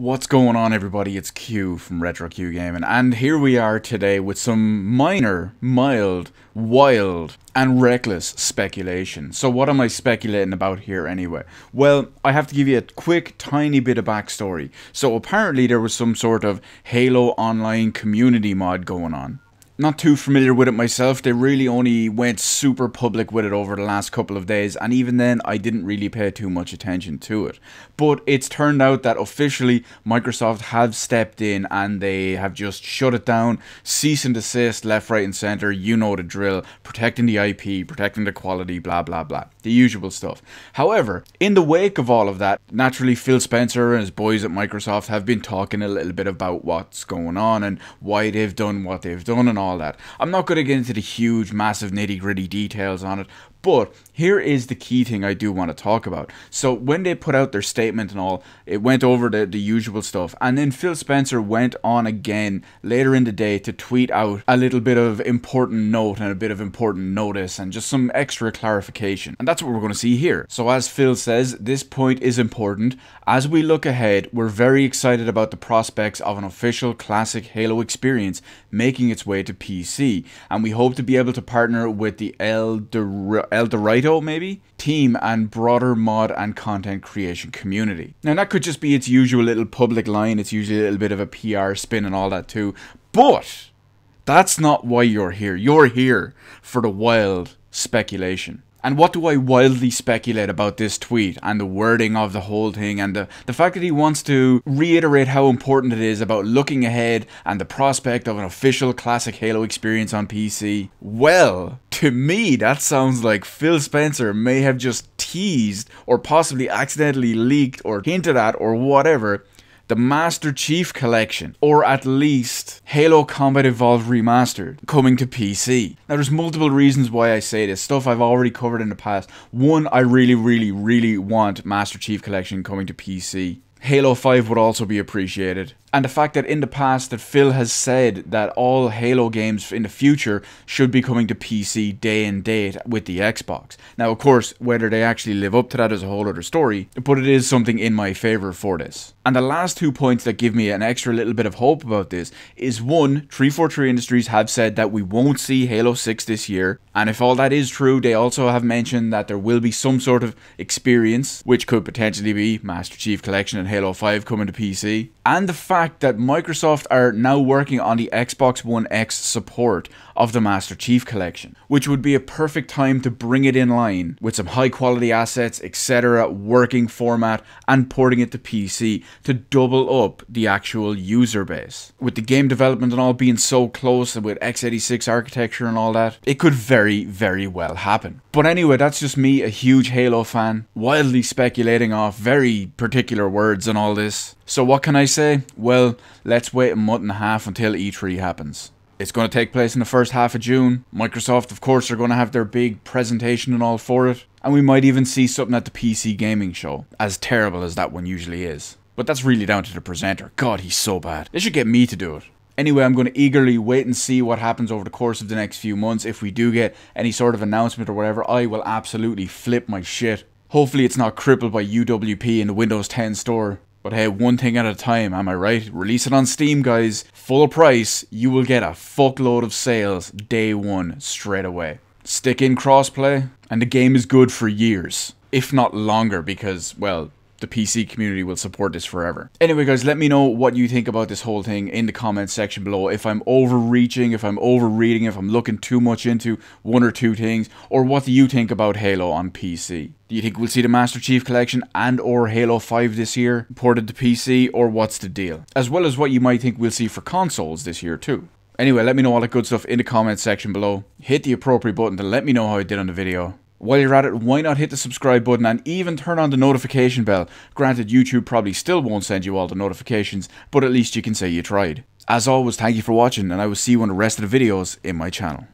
What's going on everybody, it's Q from Retro Q Gaming and here we are today with some minor, mild, wild and reckless speculation. So what am I speculating about here anyway? Well, I have to give you a quick tiny bit of backstory. So apparently there was some sort of Halo Online community mod going on not too familiar with it myself. They really only went super public with it over the last couple of days, and even then, I didn't really pay too much attention to it. But it's turned out that officially Microsoft have stepped in and they have just shut it down, cease and desist, left, right, and center. You know the drill protecting the IP, protecting the quality, blah, blah, blah. The usual stuff. However, in the wake of all of that, naturally, Phil Spencer and his boys at Microsoft have been talking a little bit about what's going on and why they've done what they've done and all all that. I'm not going to get into the huge, massive, nitty gritty details on it, but here is the key thing I do want to talk about. So when they put out their statement and all, it went over the, the usual stuff. And then Phil Spencer went on again later in the day to tweet out a little bit of important note and a bit of important notice and just some extra clarification. And that's what we're going to see here. So as Phil says, this point is important. As we look ahead, we're very excited about the prospects of an official classic Halo experience making its way to PC. And we hope to be able to partner with the El, Dorado, maybe, team and broader mod and content creation community. Now, that could just be its usual little public line, it's usually a little bit of a PR spin and all that too, but that's not why you're here. You're here for the wild speculation. And what do I wildly speculate about this tweet and the wording of the whole thing and the, the fact that he wants to reiterate how important it is about looking ahead and the prospect of an official classic Halo experience on PC? Well, to me, that sounds like Phil Spencer may have just teased or possibly accidentally leaked or hinted at or whatever the Master Chief Collection, or at least Halo Combat Evolved Remastered, coming to PC. Now, there's multiple reasons why I say this, stuff I've already covered in the past. One, I really, really, really want Master Chief Collection coming to PC. Halo 5 would also be appreciated and the fact that in the past that Phil has said that all Halo games in the future should be coming to PC day and date with the Xbox. Now, of course, whether they actually live up to that is a whole other story, but it is something in my favor for this. And the last two points that give me an extra little bit of hope about this is one, 343 Industries have said that we won't see Halo 6 this year, and if all that is true, they also have mentioned that there will be some sort of experience, which could potentially be Master Chief Collection and Halo 5 coming to PC, and the fact fact that Microsoft are now working on the Xbox One X support of the Master Chief Collection, which would be a perfect time to bring it in line with some high quality assets, etc., working format, and porting it to PC to double up the actual user base. With the game development and all being so close and with x86 architecture and all that, it could very, very well happen. But anyway, that's just me, a huge Halo fan, wildly speculating off very particular words and all this. So what can I say? Well, let's wait a month and a half until E3 happens. It's going to take place in the first half of June. Microsoft, of course, are going to have their big presentation and all for it. And we might even see something at the PC gaming show, as terrible as that one usually is. But that's really down to the presenter. God, he's so bad. They should get me to do it. Anyway, I'm going to eagerly wait and see what happens over the course of the next few months. If we do get any sort of announcement or whatever, I will absolutely flip my shit. Hopefully it's not crippled by UWP in the Windows 10 store. But hey, one thing at a time, am I right? Release it on Steam, guys. Full price, you will get a fuckload of sales day one straight away. Stick in crossplay, and the game is good for years, if not longer, because, well, the PC community will support this forever. Anyway, guys, let me know what you think about this whole thing in the comments section below. If I'm overreaching, if I'm overreading, if I'm looking too much into one or two things, or what do you think about Halo on PC? Do you think we'll see the Master Chief Collection and or Halo 5 this year ported to PC, or what's the deal? As well as what you might think we'll see for consoles this year too. Anyway, let me know all that good stuff in the comments section below. Hit the appropriate button to let me know how I did on the video. While you're at it, why not hit the subscribe button and even turn on the notification bell? Granted, YouTube probably still won't send you all the notifications, but at least you can say you tried. As always, thank you for watching and I will see you on the rest of the videos in my channel.